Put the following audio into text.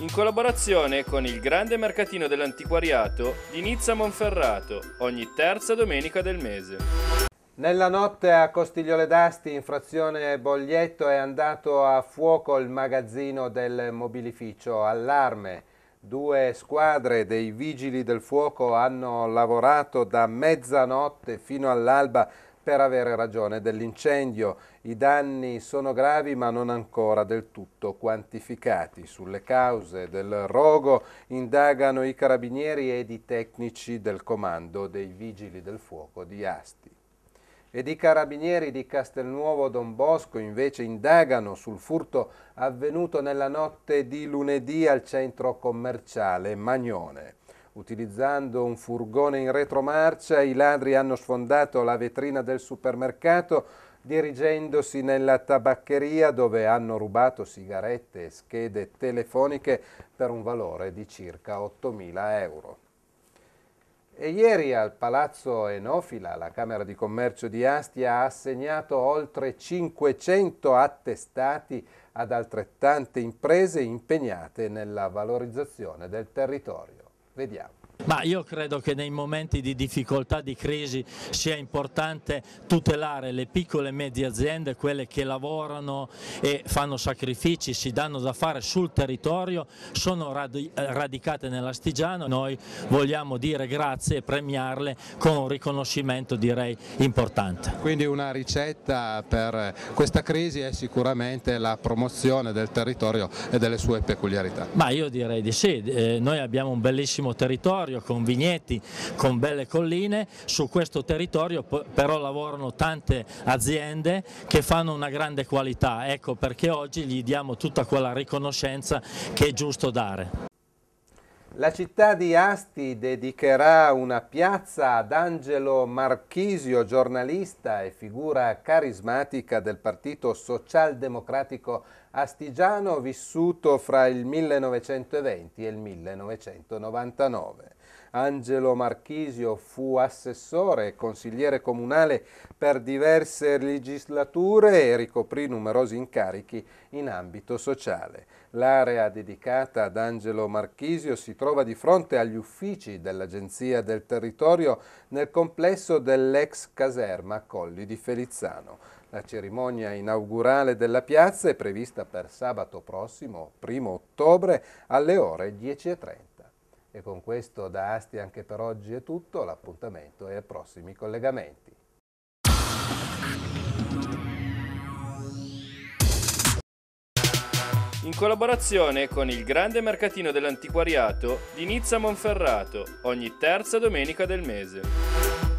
in collaborazione con il grande mercatino dell'antiquariato di Nizza Monferrato, ogni terza domenica del mese. Nella notte a Costigliole d'Asti, in frazione Boglietto, è andato a fuoco il magazzino del mobilificio. Allarme. Due squadre dei vigili del fuoco hanno lavorato da mezzanotte fino all'alba per avere ragione dell'incendio. I danni sono gravi ma non ancora del tutto quantificati. Sulle cause del rogo indagano i carabinieri ed i tecnici del comando dei vigili del fuoco di Asti. Ed i carabinieri di Castelnuovo Don Bosco invece indagano sul furto avvenuto nella notte di lunedì al centro commerciale Magnone. Utilizzando un furgone in retromarcia, i ladri hanno sfondato la vetrina del supermercato dirigendosi nella tabaccheria dove hanno rubato sigarette e schede telefoniche per un valore di circa 8.000 euro. E ieri al Palazzo Enofila la Camera di Commercio di Astia ha assegnato oltre 500 attestati ad altrettante imprese impegnate nella valorizzazione del territorio. Vediamo. Ma io credo che nei momenti di difficoltà, di crisi, sia importante tutelare le piccole e medie aziende, quelle che lavorano e fanno sacrifici, si danno da fare sul territorio, sono radicate nell'Astigiano. Noi vogliamo dire grazie e premiarle con un riconoscimento direi importante. Quindi una ricetta per questa crisi è sicuramente la promozione del territorio e delle sue peculiarità. Ma io direi di sì, eh, noi abbiamo un bellissimo territorio territorio con vigneti, con belle colline, su questo territorio però lavorano tante aziende che fanno una grande qualità, ecco perché oggi gli diamo tutta quella riconoscenza che è giusto dare. La città di Asti dedicherà una piazza ad Angelo Marchisio, giornalista e figura carismatica del Partito Socialdemocratico Astigiano, vissuto fra il 1920 e il 1999. Angelo Marchisio fu assessore e consigliere comunale per diverse legislature e ricoprì numerosi incarichi in ambito sociale. L'area dedicata ad Angelo Marchisio si trova di fronte agli uffici dell'Agenzia del Territorio nel complesso dell'ex caserma Colli di Felizzano. La cerimonia inaugurale della piazza è prevista per sabato prossimo, 1 ottobre, alle ore 10.30. E con questo da Asti anche per oggi è tutto, l'appuntamento è ai prossimi collegamenti. In collaborazione con il grande mercatino dell'antiquariato di Nizza Monferrato, ogni terza domenica del mese.